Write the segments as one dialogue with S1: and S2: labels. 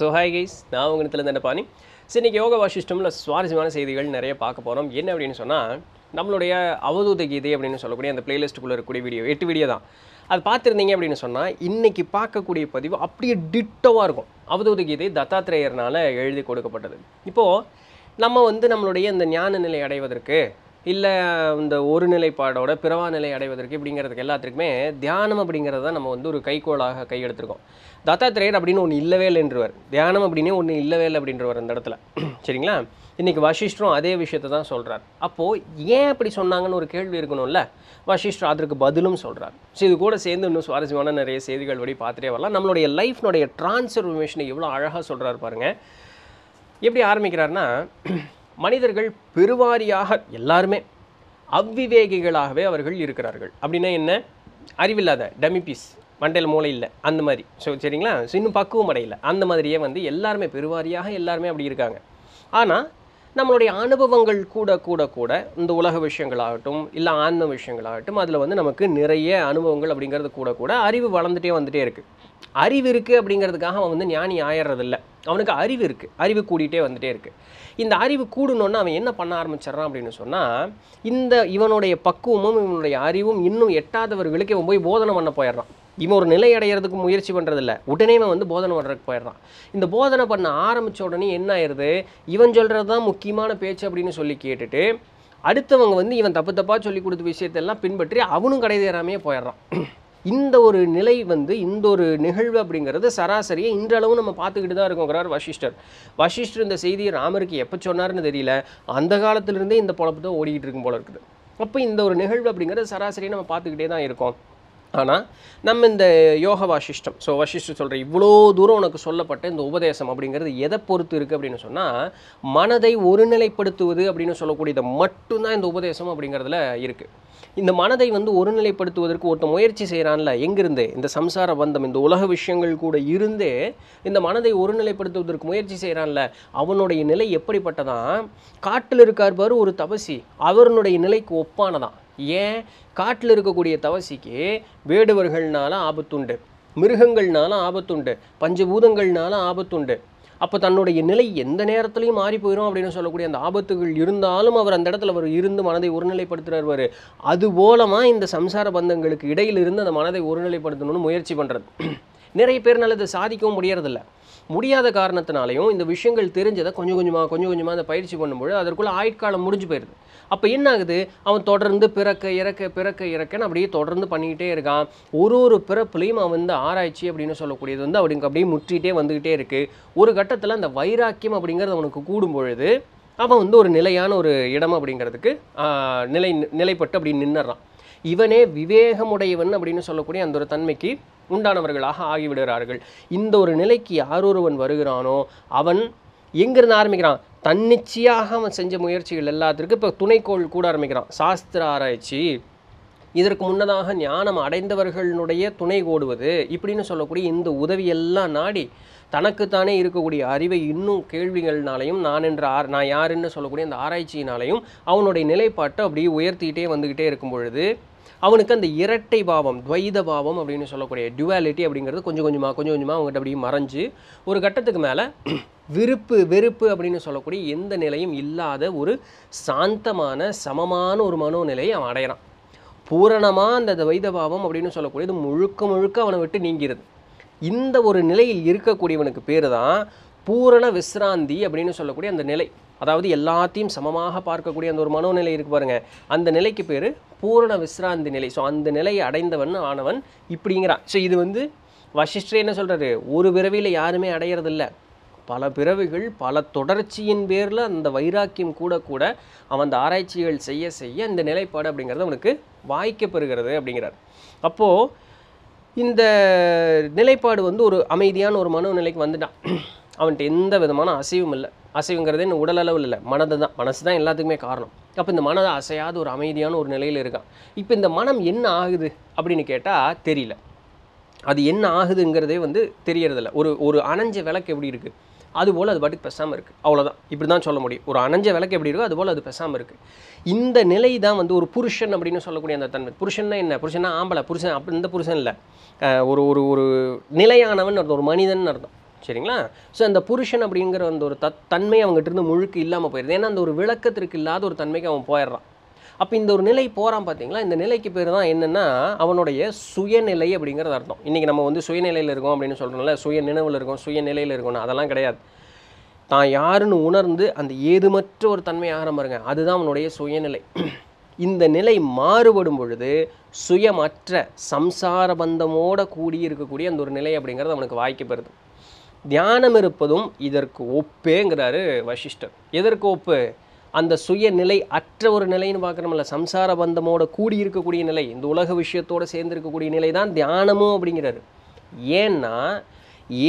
S1: so hi guys நான் உங்கள் இடத்துல இருந்த பாணி சரி இன்றைக்கி யோகா வாசிஷ்டமில் சுவாரஸ்யமான செய்திகள் நிறைய பார்க்க போகிறோம் என்ன அப்படின்னு சொன்னால் நம்மளுடைய அவதூத கீதை அப்படின்னு சொல்லக்கூடிய அந்த பிளேலிஸ்ட்டுக்குள்ளே இருக்கக்கூடிய வீடியோ எட்டு வீடியோ தான் அது பார்த்துருந்தீங்க அப்படின்னு சொன்னால் இன்றைக்கி பார்க்கக்கூடிய பதிவு அப்படியே டிட்டோவாக இருக்கும் அவதூத கீதை தத்தாத்திரேயர்னால் எழுதி கொடுக்கப்பட்டது இப்போது நம்ம வந்து நம்மளுடைய இந்த ஞான நிலை அடைவதற்கு இல்லை இந்த ஒரு நிலைப்பாடோட பிறவா நிலை அடைவதற்கு இப்படிங்கிறதுக்கு எல்லாத்துக்குமே தியானம் அப்படிங்கிறத நம்ம வந்து ஒரு கைகோளாக கையெடுத்துருக்கோம் தத்தாத்திரேயர் அப்படின்னு ஒன்று இல்லவே இல்லை என்றுவர் தியானம் அப்படின்னே ஒன்று இல்லவே இல்லை அப்படின்றவர் அந்த இடத்துல சரிங்களா இன்றைக்கி வசிஷ்டரும் அதே விஷயத்த தான் சொல்கிறார் அப்போது ஏன் அப்படி சொன்னாங்கன்னு ஒரு கேள்வி இருக்கணும்ல வசிஷ்டர் அதற்கு பதிலும் சொல்கிறார் ஸோ இது கூட சேர்ந்து இன்னும் சுவாரஸ்யமான நிறைய செய்திகள் வழி பார்த்துட்டே வரலாம் நம்மளுடைய லைஃப்னுடைய ட்ரான்ஸ்ஃபர்மேஷனை எவ்வளோ அழகாக சொல்கிறார் பாருங்கள் எப்படி ஆரம்பிக்கிறாருன்னா மனிதர்கள் பெருவாரியாக எல்லாருமே அவ்விவேகிகளாகவே அவர்கள் இருக்கிறார்கள் அப்படின்னா என்ன அறிவில்லாத டமிபீஸ் மண்டையில் மூளை இல்லை அந்த மாதிரி ஸோ சரிங்களா ஸோ இன்னும் பக்குவம் அடையில் அந்த மாதிரியே வந்து எல்லாருமே பெருவாரியாக எல்லாருமே அப்படி இருக்காங்க ஆனால் நம்மளுடைய அனுபவங்கள் கூட கூட கூட இந்த உலக விஷயங்களாகட்டும் இல்லை ஆன்ம விஷயங்களாகட்டும் அதில் வந்து நமக்கு நிறைய அனுபவங்கள் அப்படிங்கிறது கூட கூட அறிவு வளர்ந்துட்டே வந்துகிட்டே இருக்குது அறிவு இருக்குது அப்படிங்கிறதுக்காக அவன் வந்து ஞானி ஆயிடுறதில்ல அவனுக்கு அறிவு இருக்குது அறிவு கூடிட்டே வந்துகிட்டே இருக்குது இந்த அறிவு கூடணுன்னா அவன் என்ன பண்ண ஆரம்பிச்சிட்றான் அப்படின்னு சொன்னால் இந்த இவனுடைய பக்குவமும் இவனுடைய அறிவும் இன்னும் எட்டாதவர்களுக்கு இவன் போய் போதனை பண்ண போயிடுறான் இவன் ஒரு நிலை அடையிறதுக்கு முயற்சி பண்ணுறதில்ல உடனே இவன் வந்து போதனை பண்ணுறதுக்கு போயிடுறான் இந்த போதனை பண்ண ஆரம்பித்த உடனே என்ன ஆயிடுது இவன் சொல்கிறது தான் முக்கியமான பேச்சு அப்படின்னு சொல்லி கேட்டுட்டு அடுத்தவங்க வந்து இவன் தப்பு தப்பாக சொல்லி கொடுத்த விஷயத்தெல்லாம் பின்பற்றி அவனும் கடைதேறாமையே போயிடுறான் இந்த ஒரு நிலை வந்து இந்த ஒரு நிகழ்வு அப்படிங்கிறது சராசரியை இன்றளவும் நம்ம பார்த்துக்கிட்டு தான் இருக்கோங்கிறார் வசிஷ்டர் வசிஷ்டர் இந்த செய்தியை ராமருக்கு எப்போ சொன்னார்னு தெரியல அந்த காலத்திலிருந்தே இந்த பொழப்பு தான் ஓடிக்கிட்டு இருக்கும் போல இருக்குது அப்போ இந்த ஒரு நிகழ்வு அப்படிங்கிறது சராசரியை நம்ம பார்த்துக்கிட்டே தான் இருக்கோம் ஆனால் நம்ம இந்த யோக வாசிஷ்டம் ஸோ வசிஷ்டர் சொல்கிற இவ்வளோ தூரம் உனக்கு சொல்லப்பட்ட இந்த உபதேசம் அப்படிங்கிறது எதை பொறுத்து இருக்குது அப்படின்னு சொன்னால் மனதை ஒருநிலைப்படுத்துவது அப்படின்னு சொல்லக்கூடியதை மட்டும்தான் இந்த உபதேசம் அப்படிங்கிறதுல இருக்குது இந்த மனதை வந்து ஒருநிலைப்படுத்துவதற்கு ஒருத்த முயற்சி செய்கிறான்ல எங்கிருந்து இந்த சம்சார பந்தம் இந்த உலக விஷயங்கள் கூட இருந்தே இந்த மனதை ஒருநிலைப்படுத்துவதற்கு முயற்சி செய்கிறான்ல அவனுடைய நிலை எப்படிப்பட்டதான் காட்டில் இருக்கார் பாரு ஒரு தபசி அவருடைய நிலைக்கு ஒப்பானதான் ஏன் காட்டில் இருக்கக்கூடிய தவசிக்கு வேடுவர்கள்னால ஆபத்துண்டு மிருகங்கள்னால ஆபத்துண்டு பஞ்சபூதங்கள்னால ஆபத்துண்டு அப்போ தன்னுடைய நிலை எந்த நேரத்துலையும் மாறி போயிடும் அப்படின்னு சொல்லக்கூடிய அந்த ஆபத்துகள் இருந்தாலும் அவர் அந்த இடத்துல அவர் இருந்து மனதை ஒருநிலைப்படுத்துகிறார் அது போலமாக இந்த சம்சார பந்தங்களுக்கு இடையிலிருந்து அந்த மனதை ஒருநிலைப்படுத்தணும்னு முயற்சி பண்ணுறது நிறைய பேர்னால இதை சாதிக்கவும் முடியறதில்லை முடியாத காரணத்தினாலையும் இந்த விஷயங்கள் தெரிஞ்சதை கொஞ்சம் கொஞ்சமாக கொஞ்சம் கொஞ்சமாக அந்த பயிற்சி பண்ணும்பொழுது அதற்குள்ளே ஆயுட்காலம் முடிஞ்சு போயிடுது அப்போ என்ன ஆகுது அவன் தொடர்ந்து பிறக்க இறக்க பிறக்க இறக்கன்னு அப்படியே தொடர்ந்து பண்ணிக்கிட்டே இருக்கான் ஒரு ஒரு பிறப்புலையும் அவன் வந்து ஆராய்ச்சி அப்படின்னு சொல்லக்கூடியது வந்து அப்படிங்க அப்படியே முற்றிகிட்டே வந்துக்கிட்டே இருக்குது ஒரு கட்டத்தில் அந்த வைராக்கியம் அப்படிங்கிறது அவனுக்கு கூடும் பொழுது அவன் வந்து ஒரு நிலையான ஒரு இடம் அப்படிங்கிறதுக்கு நிலை நிலைப்பட்டு அப்படி நின்னுறான் இவனே விவேகமுடையவன் அப்படின்னு சொல்லக்கூடிய அந்த ஒரு தன்மைக்கு உண்டானவர்களாக ஆகிவிடுகிறார்கள் இந்த ஒரு நிலைக்கு யாரொருவன் வருகிறானோ அவன் எங்கிருந்து ஆரம்பிக்கிறான் தன்னிச்சையாக அவன் செஞ்ச முயற்சிகள் எல்லாத்திற்கும் இப்போ துணைக்கோள் கூட ஆரம்பிக்கிறான் சாஸ்திர ஆராய்ச்சி இதற்கு முன்னதாக ஞானம் அடைந்தவர்களுடைய துணை கோடுவது இப்படின்னு சொல்லக்கூடிய இந்த உதவியெல்லாம் நாடி தனக்குத்தானே இருக்கக்கூடிய அறிவை இன்னும் கேள்விகள்னாலையும் நான் என்ற ஆர் நான் யாருன்னு சொல்லக்கூடிய அந்த ஆராய்ச்சியினாலையும் அவனுடைய நிலைப்பாட்டை அப்படியே உயர்த்திக்கிட்டே வந்துக்கிட்டே இருக்கும் பொழுது அவனுக்கு அந்த இரட்டை பாவம் துவைத பாவம் அப்படின்னு சொல்லக்கூடிய டுவாலிட்டி அப்படிங்கிறது கொஞ்சம் கொஞ்சமாக கொஞ்சம் கொஞ்சமாக அவங்ககிட்ட அப்படியே மறைஞ்சு ஒரு கட்டத்துக்கு மேலே விருப்பு வெறுப்பு அப்படின்னு சொல்லக்கூடிய எந்த நிலையும் இல்லாத ஒரு சாந்தமான சமமான ஒரு மனோநிலையை அவன் அடையிறான் பூரணமாக அந்த துவைத பாவம் அப்படின்னு சொல்லக்கூடியது முழுக்க முழுக்க அவனை விட்டு நீங்கிறது இந்த ஒரு நிலையில் இருக்கக்கூடியவனுக்கு பேர் தான் பூரண விஸ்ராந்தி அப்படின்னு சொல்லக்கூடிய அந்த நிலை அதாவது எல்லாத்தையும் சமமாக பார்க்கக்கூடிய அந்த ஒரு மனோநிலை இருக்கு பாருங்க அந்த நிலைக்கு பேர் பூரண விஸ்ராந்தி நிலை ஸோ அந்த நிலையை அடைந்தவன் ஆனவன் இப்படிங்கிறான் ஸோ இது வந்து வசிஷ்டர் என்ன சொல்கிறாரு ஒரு பிறவியில் யாருமே அடையிறதில்ல பல பிறவிகள் பல தொடர்ச்சியின் பேரில் அந்த வைராக்கியம் கூட கூட அவன் அந்த ஆராய்ச்சிகள் செய்ய செய்ய இந்த நிலைப்பாடு அப்படிங்கிறது அவனுக்கு வாய்க்க பெறுகிறது அப்படிங்கிறார் அப்போது இந்த நிலைப்பாடு வந்து ஒரு அமைதியான ஒரு மனோநிலைக்கு வந்துட்டான் அவன்கிட்ட எந்த விதமான அசைவும் இல்லை அசைவுங்கிறதே இந்த உடலளவில் இல்லை மனது தான் மனசு தான் எல்லாத்துக்குமே காரணம் அப்போ இந்த மனதை அசையாத ஒரு அமைதியான ஒரு நிலையில் இருக்கான் இப்போ இந்த மனம் என்ன ஆகுது அப்படின்னு கேட்டால் தெரியல அது என்ன ஆகுதுங்கிறதே வந்து தெரியறதில்ல ஒரு ஒரு அணைஞ்ச விளக்கு எப்படி இருக்குது அது போல் அது பாட்டுக்கு பெசாமல் இருக்குது அவ்வளோதான் இப்படி தான் சொல்ல முடியும் ஒரு அணைஞ்ச விளக்கு எப்படி இருக்கோ அதுபோல் அது பெசாமல் இருக்குது இந்த நிலை தான் வந்து ஒரு புருஷன் அப்படின்னு சொல்லக்கூடிய அந்த தன்மை புருஷன்னா என்ன புருஷன்னா ஆம்பளை புருஷன் அப்படி இந்த புருஷன் இல்லை ஒரு ஒரு ஒரு நிலையானவன் அர்த்தம் ஒரு மனிதன் அர்த்தம் சரிங்களா ஸோ அந்த புருஷன் அப்படிங்கிற அந்த ஒரு தத் தன்மை அவங்ககிட்ட இருந்து முழுக்க இல்லாமல் போயிடுது ஏன்னா அந்த ஒரு விளக்கத்திற்கு இல்லாத ஒரு தன்மைக்கு அவன் போயிடுறான் அப்போ இந்த ஒரு நிலை போகிறான் பார்த்தீங்களா இந்த நிலைக்கு பேர் தான் என்னென்னா அவனுடைய சுயநிலை அப்படிங்கிறது அர்த்தம் இன்றைக்கி நம்ம வந்து சுயநிலையில் இருக்கோம் அப்படின்னு சொல்கிறோம்ல சுய நினைவில் இருக்கோம் சுயநிலையில் இருக்கணும் அதெல்லாம் கிடையாது தான் யாருன்னு உணர்ந்து அந்த ஏதுமற்ற ஒரு தன்மை ஆரம்பிருங்க அதுதான் அவனுடைய சுயநிலை இந்த நிலை மாறுபடும் பொழுது சுயமற்ற சம்சார பந்தமோட கூடி இருக்கக்கூடிய அந்த ஒரு நிலை அப்படிங்கிறது அவனுக்கு வாய்க்கப்படுது தியானம் இருப்பதும் இதற்கு ஒப்புங்கிறாரு வசிஷ்டர் எதற்கு ஒப்பு அந்த சுயநிலை அற்ற ஒரு நிலைன்னு பார்க்குறோம்ல சம்சார பந்தமோட கூடி இருக்கக்கூடிய நிலை இந்த உலக விஷயத்தோடு சேர்ந்துருக்கக்கூடிய நிலை தான் தியானமும் அப்படிங்கிறாரு ஏன்னா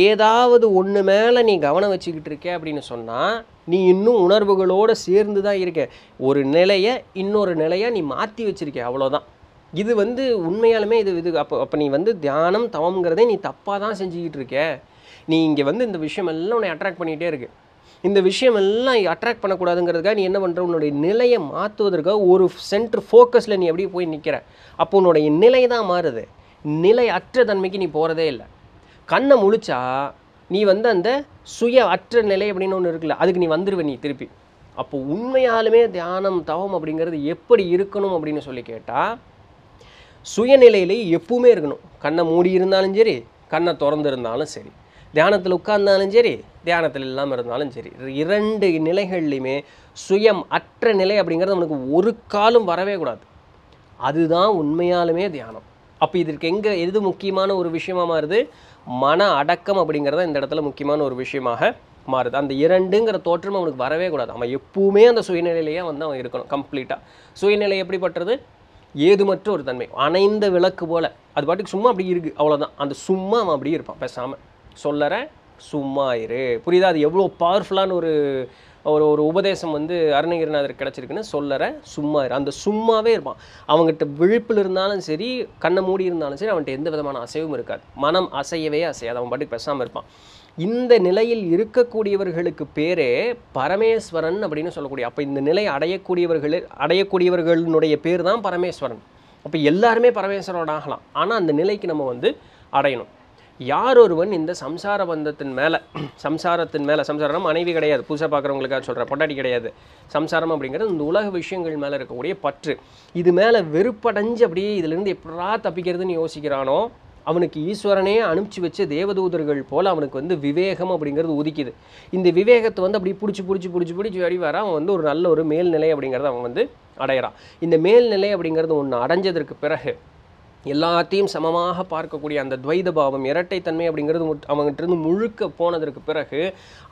S1: ஏதாவது ஒன்று மேலே நீ கவனம் வச்சுக்கிட்டு இருக்க அப்படின்னு சொன்னால் நீ இன்னும் உணர்வுகளோடு சேர்ந்து தான் இருக்க ஒரு நிலையை இன்னொரு நிலையை நீ மாற்றி வச்சுருக்க அவ்வளோதான் இது வந்து உண்மையாலுமே இது இது அப்போ அப்போ நீ வந்து தியானம் தவங்கிறதே நீ தப்பாக தான் செஞ்சுக்கிட்டு இருக்க நீ இங்கே வந்து இந்த விஷயம் எல்லாம் உன்னை அட்ராக்ட் பண்ணிகிட்டே இருக்குது இந்த விஷயம் எல்லாம் அட்ராக்ட் பண்ணக்கூடாதுங்கிறதுக்காக நீ என்ன பண்ணுற உன்னுடைய நிலையை மாற்றுவதற்காக ஒரு சென்டர் ஃபோக்கஸில் நீ எப்படி போய் நிற்கிற அப்போ உன்னுடைய நிலை தான் மாறுது நிலை அற்ற தன்மைக்கு நீ போகிறதே இல்லை கண்ணை முழிச்சா நீ வந்து அந்த சுய அற்ற நிலை அப்படின்னு ஒன்று இருக்குல்ல அதுக்கு நீ வந்துடுவே நீ திருப்பி அப்போ உண்மையாலுமே தியானம் தவம் அப்படிங்கிறது எப்படி இருக்கணும் அப்படின்னு சொல்லி கேட்டால் சுயநிலையிலேயே எப்பவுமே இருக்கணும் கண்ணை மூடி இருந்தாலும் சரி கண்ணை திறந்துருந்தாலும் சரி தியானத்தில் உட்கார்ந்தாலும் சரி தியானத்தில் இல்லாமல் இருந்தாலும் சரி இரண்டு நிலைகள்லையுமே சுயம் அற்ற நிலை அப்படிங்கிறது நம்மளுக்கு ஒரு காலம் வரவே கூடாது அதுதான் உண்மையாலுமே தியானம் அப்போ இதற்கு எங்கே எது முக்கியமான ஒரு விஷயமாக மாறுது மன அடக்கம் அப்படிங்கிறத இந்த இடத்துல முக்கியமான ஒரு விஷயமாக மாறுது அந்த இரண்டுங்கிற தோற்றம் அவனுக்கு வரவே கூடாது அவன் எப்பவுமே அந்த சுயநிலையிலேயே வந்து அவன் இருக்கணும் கம்ப்ளீட்டாக சுயநிலை எப்படிப்பட்டது ஏதுமற்ற ஒரு தன்மை அணைந்த விளக்கு போல் அது பாட்டுக்கு சும்மா அப்படி இருக்குது அவ்வளோதான் அந்த சும்மா அவன் அப்படியே இருப்பான் பேசாமல் சொல்லறேன் சும்மா இரு புரியுதா அது எவ்வளோ பவர்ஃபுல்லான ஒரு ஒரு ஒரு உபதேசம் வந்து அருணகிரிநாதர் கிடச்சிருக்குன்னு சொல்லறேன் சும்மா இரு அந்த சும்மாவே இருப்பான் அவங்ககிட்ட விழிப்பில் இருந்தாலும் சரி கண்ணை மூடி இருந்தாலும் சரி அவன்கிட்ட எந்த விதமான அசைவும் இருக்காது மனம் அசையவே அசையாது அவன் பாட்டு பேசாமல் இருப்பான் இந்த நிலையில் இருக்கக்கூடியவர்களுக்கு பேரே பரமேஸ்வரன் அப்படின்னு சொல்லக்கூடிய அப்போ இந்த நிலை அடையக்கூடியவர்கள் அடையக்கூடியவர்களுடைய பேர் தான் பரமேஸ்வரன் அப்போ எல்லாருமே பரமேஸ்வரோட ஆகலாம் ஆனால் அந்த நிலைக்கு நம்ம வந்து அடையணும் யார் ஒருவன் இந்த சம்சார பந்தத்தின் மேலே சம்சாரத்தின் மேலே சம்சாரம் மனைவி கிடையாது புதுசாக பார்க்குறவங்களுக்காக சொல்கிற பொண்டாட்டி கிடையாது சம்சாரம் அப்படிங்கிறது இந்த உலக விஷயங்கள் மேலே இருக்கக்கூடிய பற்று இது மேலே வெறுப்படைஞ்சு அப்படியே இதிலிருந்து எப்படா தப்பிக்கிறதுன்னு யோசிக்கிறானோ அவனுக்கு ஈஸ்வரனே அனுப்பிச்சி வச்ச தேவதூதர்கள் போல் அவனுக்கு வந்து விவேகம் அப்படிங்கிறது உதிக்குது இந்த விவேகத்தை வந்து அப்படி பிடிச்சி பிடிச்சி பிடிச்சி பிடிச்சி வழி வர அவன் வந்து ஒரு நல்ல ஒரு மேல்நிலை அப்படிங்கிறத அவன் வந்து அடையிறான் இந்த மேல்நிலை அப்படிங்கிறது ஒன்று அடைஞ்சதற்கு பிறகு எல்லாத்தையும் சமமாக பார்க்கக்கூடிய அந்த துவைத பாவம் இரட்டைத்தன்மை அப்படிங்கிறது இருந்து முழுக்க போனதற்கு பிறகு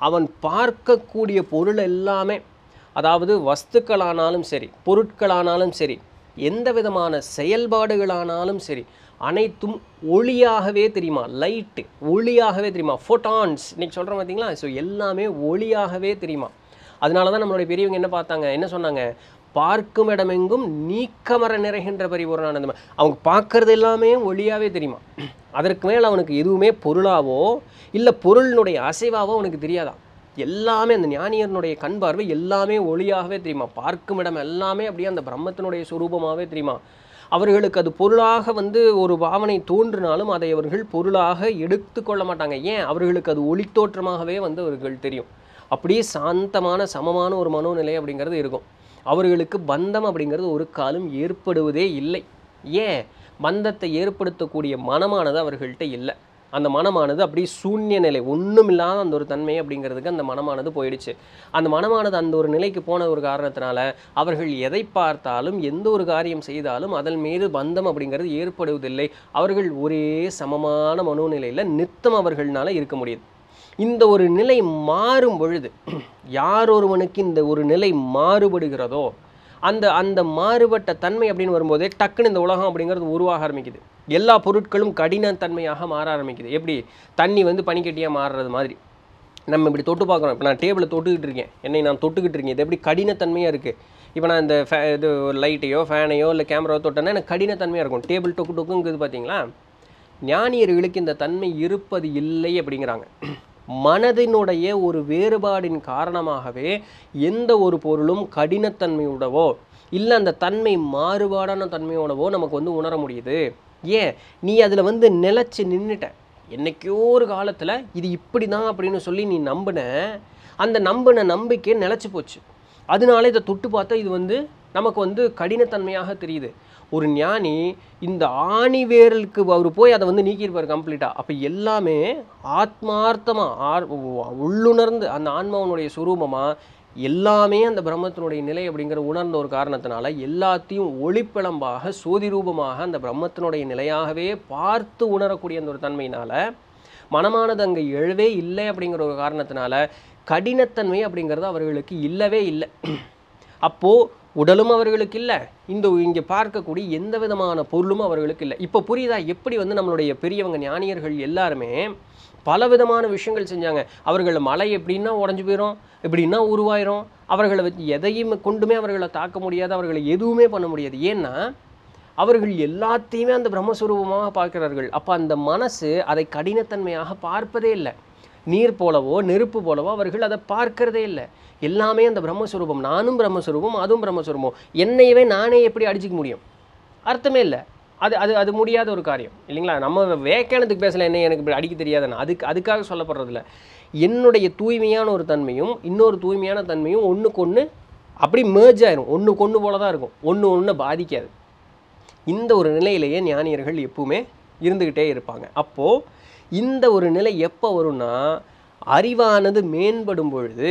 S1: அவன் பார்க்கக்கூடிய பொருள் எல்லாமே அதாவது வஸ்துக்களானாலும் சரி பொருட்களானாலும் சரி எந்த விதமான செயல்பாடுகளானாலும் சரி அனைத்தும் ஒளியாகவே தெரியுமா லைட்டு ஒளியாகவே தெரியுமா ஃபோட்டான்ஸ் இன்றைக்கி சொல்கிறோம் பார்த்தீங்களா ஸோ எல்லாமே ஒளியாகவே தெரியுமா அதனால தான் நம்மளுடைய பெரியவங்க என்ன பார்த்தாங்க என்ன சொன்னாங்க பார்க்கும் இடமெங்கும் நீக்கமர நிறைகின்ற பரிபூர்ணானந்தம் அவங்க பார்க்கறது எல்லாமே ஒளியாகவே தெரியுமா அதற்கு மேல் அவனுக்கு எதுவுமே பொருளாவோ இல்லை பொருளினுடைய அசைவாவோ அவனுக்கு தெரியாதா எல்லாமே அந்த ஞானியனுடைய கண் பார்வை எல்லாமே ஒளியாகவே தெரியுமா பார்க்கும் இடம் எல்லாமே அப்படியே அந்த பிரம்மத்தினுடைய சுரூபமாகவே தெரியுமா அவர்களுக்கு அது பொருளாக வந்து ஒரு பாவனை தோன்றினாலும் அதை அவர்கள் பொருளாக எடுத்து கொள்ள மாட்டாங்க ஏன் அவர்களுக்கு அது ஒளித்தோற்றமாகவே வந்து அவர்கள் தெரியும் அப்படியே சாந்தமான சமமான ஒரு மனோநிலை அப்படிங்கிறது இருக்கும் அவர்களுக்கு பந்தம் அப்படிங்கிறது ஒரு காலம் ஏற்படுவதே இல்லை ஏன் பந்தத்தை ஏற்படுத்தக்கூடிய மனமானது அவர்கள்ட்ட இல்லை அந்த மனமானது அப்படியே சூன்ய நிலை ஒன்றும் இல்லாத அந்த ஒரு தன்மை அப்படிங்கிறதுக்கு அந்த மனமானது போயிடுச்சு அந்த மனமானது அந்த ஒரு நிலைக்கு போன ஒரு காரணத்தினால அவர்கள் எதை பார்த்தாலும் எந்த ஒரு காரியம் செய்தாலும் அதன் மீது பந்தம் அப்படிங்கிறது ஏற்படுவதில்லை அவர்கள் ஒரே சமமான மனோநிலையில் நித்தம் அவர்களால் இருக்க முடியுது இந்த ஒரு நிலை மாறும் பொழுது யார் ஒருவனுக்கு இந்த ஒரு நிலை மாறுபடுகிறதோ அந்த அந்த மாறுபட்ட தன்மை அப்படின்னு வரும்போதே டக்குன்னு இந்த உலகம் அப்படிங்கிறது உருவாக ஆரம்பிக்குது எல்லா பொருட்களும் கடினத்தன்மையாக மாற ஆரம்பிக்குது எப்படி தண்ணி வந்து பனிக்கட்டியாக மாறுறது மாதிரி நம்ம இப்படி தொட்டு பார்க்குறோம் இப்போ நான் டேபிளை தொட்டுக்கிட்டு இருக்கேன் என்னை நான் தொட்டுக்கிட்டு இருக்கேன் இது எப்படி கடினத்தன்மையாக இருக்குது இப்போ நான் இந்த ஃபே இது லைட்டையோ ஃபேனையோ இல்லை கேமராவோ தொட்டேன்னா எனக்கு கடினத்தன்மையாக இருக்கும் டேபிள் டொக்கு டொக்குங்கிறது பார்த்தீங்களா ஞானியர்களுக்கு இந்த தன்மை இருப்பது இல்லை அப்படிங்கிறாங்க மனதினுடைய ஒரு வேறுபாடின் காரணமாகவே எந்த ஒரு பொருளும் கடினத்தன்மையோடவோ இல்லை அந்த தன்மை மாறுபாடான தன்மையோடவோ நமக்கு வந்து உணர முடியுது ஏன் நீ அதில் வந்து நிலச்சி நின்றுட்ட என்றைக்கோ ஒரு காலத்தில் இது இப்படி தான் அப்படின்னு சொல்லி நீ நம்பின அந்த நம்பின நம்பிக்கை நிலச்சி போச்சு அதனால இதை தொட்டு பார்த்தா இது வந்து நமக்கு வந்து கடினத்தன்மையாக தெரியுது ஒரு ஞானி இந்த ஆணி வேரலுக்கு அவர் போய் அதை வந்து நீக்கியிருப்பார் கம்ப்ளீட்டாக அப்போ எல்லாமே ஆத்மார்த்தமாக ஆர் உள்ளுணர்ந்து அந்த ஆன்மாவனுடைய சுரூபமாக எல்லாமே அந்த பிரம்மத்தினுடைய நிலை அப்படிங்கிற உணர்ந்த ஒரு காரணத்தினால எல்லாத்தையும் சோதி ரூபமாக அந்த பிரம்மத்தினுடைய நிலையாகவே பார்த்து உணரக்கூடிய அந்த ஒரு தன்மையினால் மனமானது அங்கே எழவே இல்லை அப்படிங்கிற ஒரு காரணத்தினால கடினத்தன்மை அப்படிங்கிறது அவர்களுக்கு இல்லவே இல்லை அப்போது உடலும் அவர்களுக்கு இல்லை இந்த இங்கே பார்க்கக்கூடிய எந்த விதமான பொருளும் அவர்களுக்கு இல்லை இப்போ புரியுதா எப்படி வந்து நம்மளுடைய பெரியவங்க ஞானியர்கள் எல்லாருமே பல விதமான விஷயங்கள் செஞ்சாங்க அவர்கள் மலை எப்படின்னா உடஞ்சி போயிடும் எப்படின்னா உருவாயிரும் அவர்களை வச்சு எதையும் கொண்டுமே அவர்களை தாக்க முடியாது அவர்களை எதுவுமே பண்ண முடியாது ஏன்னா அவர்கள் எல்லாத்தையுமே அந்த பிரம்மஸ்வரூபமாக பார்க்கிறார்கள் அப்போ அந்த மனசு அதை கடினத்தன்மையாக பார்ப்பதே இல்லை நீர் போலவோ நெருப்பு போலவோ அவர்கள் அதை பார்க்கிறதே இல்லை எல்லாமே அந்த பிரம்மஸ்வரூபம் நானும் பிரம்மஸ்வரூபம் அதுவும் பிரம்மஸ்வரூபம் என்னையவே நானே எப்படி அடிச்சிக்க முடியும் அர்த்தமே இல்லை அது அது அது முடியாத ஒரு காரியம் இல்லைங்களா நம்ம வேக்கானத்துக்கு பேசலை என்ன எனக்கு இப்படி அடிக்க தெரியாதுன்னு அதுக்கு அதுக்காக சொல்லப்படுறதில்ல என்னுடைய தூய்மையான ஒரு தன்மையும் இன்னொரு தூய்மையான தன்மையும் ஒன்றுக்கு ஒன்று அப்படி மேர்ஜ் ஆயிரும் ஒன்றுக்கு ஒன்று போல தான் இருக்கும் ஒன்று ஒன்று பாதிக்காது இந்த ஒரு நிலையிலேயே ஞானியர்கள் எப்பவுமே இருந்துக்கிட்டே இருப்பாங்க அப்போது இந்த ஒரு நிலை எப்போ வரும்னா அறிவானது மேம்படும் பொழுது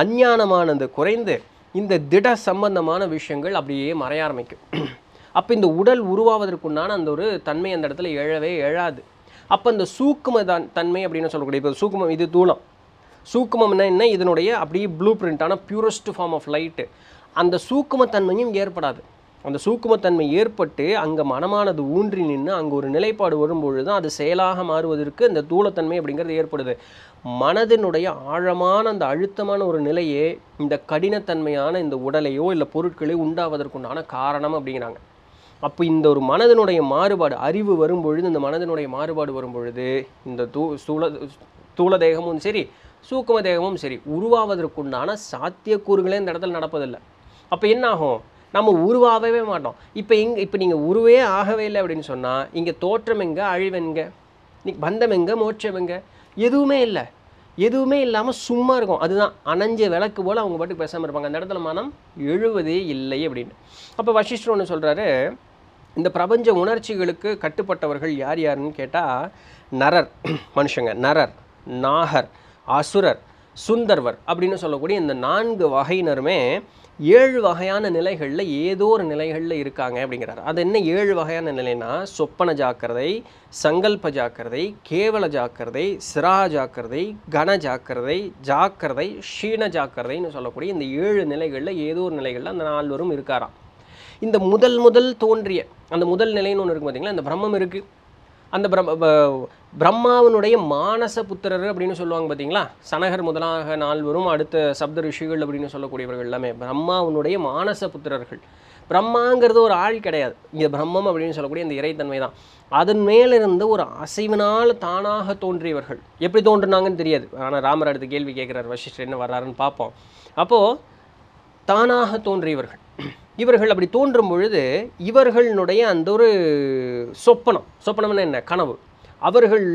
S1: அஞ்ஞானமானது குறைந்து இந்த திட சம்பந்தமான விஷயங்கள் அப்படியே மறைய ஆரம்பிக்கும் அப்போ இந்த உடல் உருவாவதற்குண்டான அந்த ஒரு தன்மை அந்த இடத்துல எழவே எழாது அப்போ இந்த சூக்கும தன் தன்மை அப்படின்னு சொல்லக்கூடிய இப்போ சூக்குமம் இது தூளம் சூக்குமம்னா என்ன இதனுடைய அப்படியே ப்ளூ ஆனால் பியூரஸ்ட் ஃபார்ம் ஆஃப் லைட்டு அந்த தன்மையும் ஏற்படாது அந்த சூக்குமத்தன்மை ஏற்பட்டு அங்கே மனமானது ஊன்றி நின்று அங்கே ஒரு நிலைப்பாடு வரும்பொழுது தான் அது செயலாக மாறுவதற்கு இந்த தூளத்தன்மை அப்படிங்கிறது ஏற்படுது மனதினுடைய ஆழமான அந்த அழுத்தமான ஒரு நிலையே இந்த கடினத்தன்மையான இந்த உடலையோ இல்லை பொருட்களையோ உண்டாவதற்குண்டான காரணம் அப்படிங்கிறாங்க அப்போ இந்த ஒரு மனதினுடைய மாறுபாடு அறிவு வரும்பொழுது இந்த மனதினுடைய மாறுபாடு வரும்பொழுது இந்த தூ ஸ்தூல தூள தேகமும் சரி சூக்கும தேகமும் சரி உருவாவதற்குண்டான சாத்தியக்கூறுகளே இந்த இடத்துல நடப்பதில்லை அப்போ என்னாகும் நம்ம உருவாகவே மாட்டோம் இப்போ இங்கே இப்போ நீங்கள் உருவே ஆகவே இல்லை அப்படின்னு சொன்னால் இங்கே தோற்றம் எங்கே அழிவெங்க இன்னைக்கு பந்தம் எங்கே மோட்சம் எங்கே எதுவுமே இல்லை எதுவுமே இல்லாமல் சும்மா இருக்கும் அதுதான் அணைஞ்ச விளக்கு போல் அவங்க பாட்டுக்கு பேசாமல் இருப்பாங்க அந்த இடத்துல மனம் எழுவதே இல்லை அப்படின்னு அப்போ வசிஷ்டர் ஒன்று சொல்கிறாரு இந்த பிரபஞ்ச உணர்ச்சிகளுக்கு கட்டுப்பட்டவர்கள் யார் யாருன்னு கேட்டால் நரர் மனுஷங்க நரர் நாகர் அசுரர் சுந்தர்வர் அப்படின்னு சொல்லக்கூடிய இந்த நான்கு வகையினருமே ஏழு வகையான நிலைகளில் ஏதோ ஒரு நிலைகளில் இருக்காங்க அப்படிங்கிறார் அது என்ன ஏழு வகையான நிலைனா சொப்பன ஜாக்கிரதை சங்கல்ப ஜாக்கிரதை கேவல ஜாக்கிரதை சிரா ஜாக்கிரதை கன ஜாக்கிரதை ஜாக்கிரதை ஷீண ஜாக்கிரதைன்னு சொல்லக்கூடிய இந்த ஏழு நிலைகளில் ஏதோ ஒரு நிலைகளில் அந்த நால்வரும் இருக்காராம் இந்த முதல் முதல் தோன்றிய அந்த முதல் நிலைன்னு ஒன்று இருக்கும் பார்த்திங்களா இந்த பிரம்மம் இருக்குது அந்த பிரம் பிரம்மாவனுடைய மானச புத்திரர் அப்படின்னு சொல்லுவாங்க பார்த்தீங்களா சனகர் முதலாக நால்வரும் அடுத்த சப்த ரிஷிகள் அப்படின்னு சொல்லக்கூடியவர்கள் எல்லாமே பிரம்மாவனுடைய மானச புத்திரர்கள் பிரம்மாங்கிறது ஒரு ஆள் கிடையாது இந்த பிரம்மம் அப்படின்னு சொல்லக்கூடிய இந்த இறைத்தன்மை தான் அதன் மேலிருந்து ஒரு அசைவினால் தானாக தோன்றியவர்கள் எப்படி தோன்றுனாங்கன்னு தெரியாது ஆனால் ராமர் அடுத்து கேள்வி கேட்குறாரு வசிஷ்டர் என்ன வர்றாருன்னு பார்ப்போம் அப்போது தானாக தோன்றியவர்கள் இவர்கள் அப்படி தோன்றும் பொழுது இவர்களுடைய அந்த ஒரு சொப்பனம் சொப்பனம்னா என்ன கனவு அவர்கள்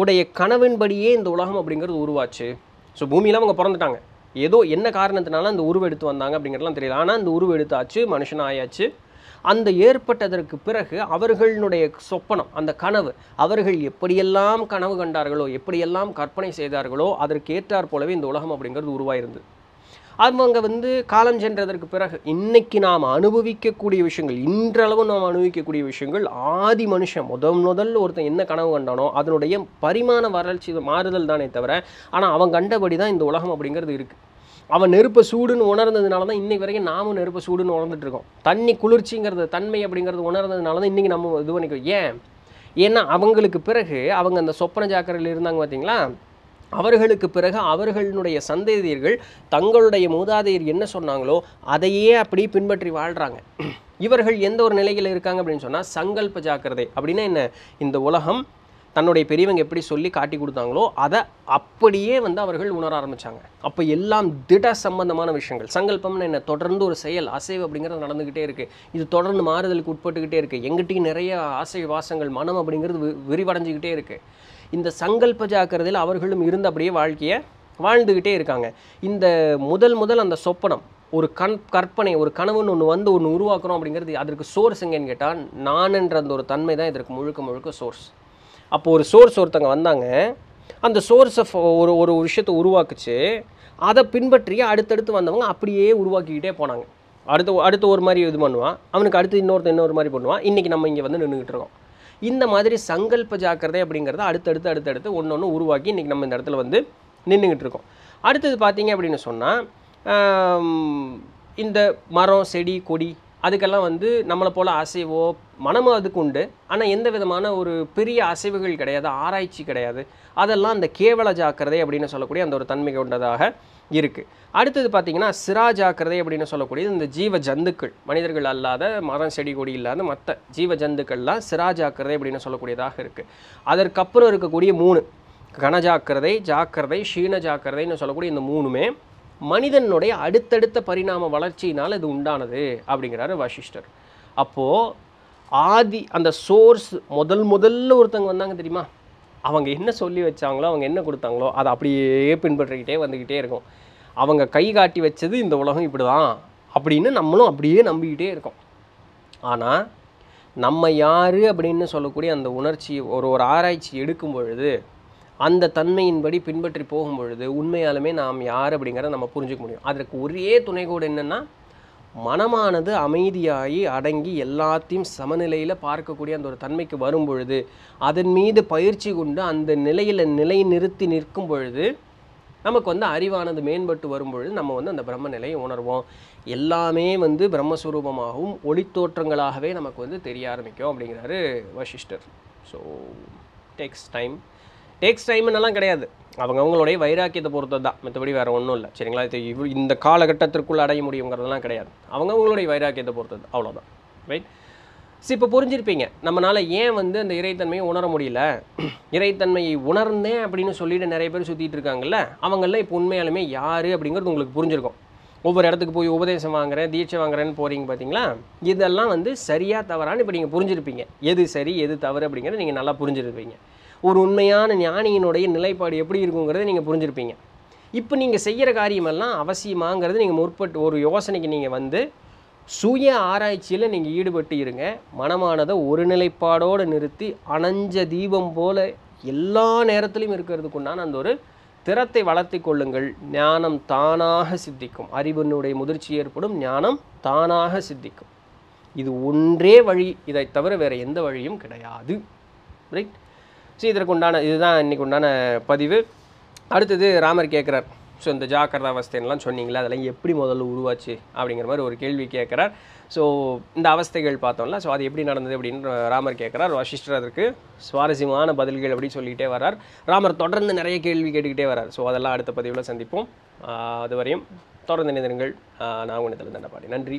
S1: உடைய கனவின்படியே இந்த உலகம் அப்படிங்கிறது உருவாச்சு ஸோ பூமியில் அவங்க பிறந்துட்டாங்க ஏதோ என்ன காரணத்தினால அந்த உருவெடுத்து வந்தாங்க அப்படிங்கிறதுலாம் தெரியல ஆனால் அந்த உருவெடுத்தாச்சு மனுஷன் ஆயாச்சு அந்த ஏற்பட்டதற்கு பிறகு அவர்களுடைய சொப்பனம் அந்த கனவு அவர்கள் எப்படியெல்லாம் கனவு கண்டார்களோ எப்படியெல்லாம் கற்பனை செய்தார்களோ அதற்கேற்றார் போலவே இந்த உலகம் அப்படிங்கிறது உருவாயிருந்தது அவங்க வந்து காலம் சென்றதற்கு பிறகு இன்னைக்கு நாம் அனுபவிக்கக்கூடிய விஷயங்கள் இன்றளவு நாம் அனுபவிக்கக்கூடிய விஷயங்கள் ஆதி மனுஷன் முதல் முதல்ல ஒருத்தன் என்ன கனவு கண்டானோ அதனுடைய பரிமாண வறட்சி மாறுதல் தானே தவிர ஆனால் அவன் கண்டபடி தான் இந்த உலகம் அப்படிங்கிறது இருக்குது அவன் நெருப்பை சூடுன்னு உணர்ந்ததுனால தான் இன்றைக்கு வரைக்கும் நாமும் நெருப்பை சூடுன்னு உணர்ந்துட்டு இருக்கோம் தண்ணி குளிர்ச்சிங்கிறது தன்மை அப்படிங்கிறது உணர்ந்ததுனால தான் இன்றைக்கி நம்ம இது பண்ணிக்கோ ஏன் ஏன்னா அவங்களுக்கு பிறகு அவங்க அந்த சொப்பன ஜாக்கரையில் இருந்தாங்க பார்த்தீங்களா அவர்களுக்கு பிறகு அவர்களுடைய சந்ததியர்கள் தங்களுடைய மூதாதையர் என்ன சொன்னாங்களோ அதையே அப்படி பின்பற்றி வாழ்கிறாங்க இவர்கள் எந்த ஒரு நிலையில் இருக்காங்க அப்படின்னு சொன்னால் சங்கல்ப ஜாக்கிரதை அப்படின்னா என்ன இந்த உலகம் தன்னுடைய பெரியவங்க எப்படி சொல்லி காட்டி கொடுத்தாங்களோ அதை அப்படியே வந்து அவர்கள் உணர ஆரம்பித்தாங்க அப்போ எல்லாம் திட சம்பந்தமான விஷயங்கள் சங்கல்பம்னு என்ன தொடர்ந்து ஒரு செயல் அசைவு அப்படிங்கிறது நடந்துக்கிட்டே இருக்குது இது தொடர்ந்து மாறுதலுக்கு உட்பட்டுக்கிட்டே இருக்குது எங்கிட்டையும் நிறைய ஆசை வாசங்கள் மனம் அப்படிங்கிறது விரிவடைஞ்சிக்கிட்டே இருக்குது இந்த சங்கல்ப ஜாக்கிரதையில் அவர்களும் இருந்த அப்படியே வாழ்க்கையை வாழ்ந்துக்கிட்டே இருக்காங்க இந்த முதல் முதல் அந்த சொப்பனம் ஒரு கண் கற்பனை ஒரு கனவுன்னு ஒன்று வந்து ஒன்று உருவாக்குறோம் அப்படிங்கிறது அதற்கு சோர்ஸ் எங்கேன்னு கேட்டால் நான்ன்ற அந்த ஒரு தன்மை தான் இதற்கு முழுக்க முழுக்க சோர்ஸ் அப்போது ஒரு சோர்ஸ் ஒருத்தங்க வந்தாங்க அந்த சோர்ஸை ஒரு ஒரு விஷயத்தை உருவாக்குச்சு அதை பின்பற்றி அடுத்தடுத்து வந்தவங்க அப்படியே உருவாக்கிக்கிட்டே போனாங்க அடுத்து அடுத்து ஒரு மாதிரி இது பண்ணுவான் அவனுக்கு அடுத்து இன்னொருத்த இன்னொரு மாதிரி பண்ணுவான் இன்றைக்கி நம்ம இங்கே வந்து நின்றுக்கிட்டு இருக்கோம் இந்த மாதிரி சங்கல்ப ஜாக்கிரதை அப்படிங்கிறத அடுத்தடுத்து அடுத்தடுத்து ஒன்று ஒன்று உருவாக்கி இன்றைக்கி நம்ம இந்த இடத்துல வந்து நின்றுக்கிட்டு இருக்கோம் அடுத்தது பார்த்தீங்க அப்படின்னு சொன்னால் இந்த மரம் செடி கொடி அதுக்கெல்லாம் வந்து நம்மளை போல் அசைவோ மனமும் அதுக்கு உண்டு ஆனால் எந்த விதமான ஒரு பெரிய அசைவுகள் கிடையாது ஆராய்ச்சி கிடையாது அதெல்லாம் அந்த கேவல ஜாக்கிரதை அப்படின்னு சொல்லக்கூடிய அந்த ஒரு தன்மை கொண்டதாக இருக்குது அடுத்தது பார்த்திங்கன்னா சிராஜாக்கிரதை அப்படின்னு சொல்லக்கூடியது இந்த ஜீவ ஜந்துக்கள் மனிதர்கள் அல்லாத மரம் செடி கொடி இல்லாத மற்ற ஜீவ ஜந்துக்கள்லாம் சிராஜாக்கிரதை அப்படின்னு சொல்லக்கூடியதாக இருக்குது அதற்கப்புறம் இருக்கக்கூடிய மூணு கனஜாக்கிரதை ஜாக்கிரதை ஷீன ஜாக்கிரதைன்னு சொல்லக்கூடிய இந்த மூணுமே மனிதனுடைய அடுத்தடுத்த பரிணாம வளர்ச்சியினால் இது உண்டானது அப்படிங்கிறாரு வசிஷ்டர் அப்போது ஆதி அந்த சோர்ஸ் முதல் முதல்ல ஒருத்தங்க வந்தாங்க தெரியுமா அவங்க என்ன சொல்லி வச்சாங்களோ அவங்க என்ன கொடுத்தாங்களோ அதை அப்படியே பின்பற்றிக்கிட்டே வந்துக்கிட்டே இருக்கும் அவங்க கை காட்டி வச்சது இந்த உலகம் இப்படி தான் அப்படின்னு நம்மளும் அப்படியே நம்பிக்கிட்டே இருக்கோம் ஆனால் நம்ம யார் அப்படின்னு சொல்லக்கூடிய அந்த உணர்ச்சி ஒரு ஒரு ஆராய்ச்சி எடுக்கும் பொழுது அந்த தன்மையின்படி பின்பற்றி போகும் பொழுது உண்மையாலுமே நாம் யார் அப்படிங்கிறத நம்ம புரிஞ்சுக்க முடியும் அதற்கு ஒரே துணைக்கோடு என்னென்னா மனமானது அமைதியாகி அடங்கி எல்லாத்தையும் சமநிலையில் பார்க்கக்கூடிய அந்த ஒரு தன்மைக்கு வரும் பொழுது அதன் மீது பயிற்சி கொண்டு அந்த நிலையில் நிலை நிறுத்தி நிற்கும் பொழுது நமக்கு வந்து அறிவானது மேம்பட்டு வரும்பொழுது நம்ம வந்து அந்த பிரம்ம நிலையை உணர்வோம் எல்லாமே வந்து பிரம்மஸ்வரூபமாகவும் ஒளித்தோற்றங்களாகவே நமக்கு வந்து தெரிய ஆரம்பிக்கும் அப்படிங்கிறாரு Vasishtha so takes time takes டைம்னெல்லாம் கிடையாது அவங்க அவங்களுடைய வைராக்கியத்தை பொறுத்தது தான் மற்றபடி வேறு ஒன்றும் இல்லை சரிங்களா இது இவ் இந்த காலகட்டத்திற்குள்ளே அடைய முடியுங்கிறதெல்லாம் கிடையாது அவங்க அவங்களுடைய வைராக்கியத்தை பொறுத்தது அவ்வளோதான் ரைட் ஸோ இப்போ புரிஞ்சிருப்பீங்க நம்மளால் ஏன் வந்து அந்த இறைத்தன்மையை உணர முடியல இறைத்தன்மையை உணர்ந்தேன் அப்படின்னு சொல்லிட்டு நிறைய பேர் சுற்றிட்டு இருக்காங்கல்ல அவங்களில் இப்போ உண்மையாலுமே யார் அப்படிங்கிறது உங்களுக்கு புரிஞ்சிருக்கும் ஒவ்வொரு இடத்துக்கு போய் உபதேசம் வாங்குறேன் தீட்சை வாங்குறேன்னு போகிறீங்க பார்த்தீங்களா இதெல்லாம் வந்து சரியாக தவறான்னு இப்போ நீங்கள் புரிஞ்சிருப்பீங்க எது சரி எது தவறு அப்படிங்கிறத நீங்கள் நல்லா புரிஞ்சிருப்பீங்க ஒரு உண்மையான ஞானியினுடைய நிலைப்பாடு எப்படி இருக்குங்கிறத நீங்கள் புரிஞ்சிருப்பீங்க இப்போ நீங்கள் செய்கிற காரியமெல்லாம் அவசியமாங்கிறது நீங்கள் முற்பட்டு ஒரு யோசனைக்கு நீங்கள் வந்து சுய ஆராய்ச்சியில் நீங்கள் ஈடுபட்டு இருங்க மனமானதை ஒரு நிலைப்பாடோடு நிறுத்தி அணைஞ்ச தீபம் போல் எல்லா நேரத்துலையும் இருக்கிறதுக்குண்டான அந்த ஒரு திறத்தை வளர்த்தி கொள்ளுங்கள் ஞானம் தானாக சித்திக்கும் அறிவினுடைய முதிர்ச்சி ஏற்படும் ஞானம் தானாக சித்திக்கும் இது ஒன்றே வழி இதை தவிர வேறு எந்த வழியும் கிடையாது ரைட் ஸோ இதற்கு உண்டான இதுதான் இன்றைக்கு உண்டான பதிவு அடுத்தது ராமர் கேட்குறார் ஸோ இந்த ஜாக்கிரதா அவஸ்தைன்னெலாம் சொன்னீங்களே அதெல்லாம் எப்படி முதல்ல உருவாச்சு அப்படிங்கிற மாதிரி ஒரு கேள்வி கேட்குறார் ஸோ இந்த அவஸ்தைகள் பார்த்தோம்ல ஸோ அது எப்படி நடந்தது அப்படின்னு ராமர் கேட்குறார் வசிஷ்டர் அதற்கு சுவாரஸ்யமான பதில்கள் அப்படின்னு சொல்லிகிட்டே வரார் ராமர் தொடர்ந்து நிறைய கேள்வி கேட்டுக்கிட்டே வரார் ஸோ அதெல்லாம் அடுத்த பதிவில் சந்திப்போம் அதுவரையும் தொடர்ந்து நினைந்திருங்கள் நான் உங்களை தண்டபாடி நன்றி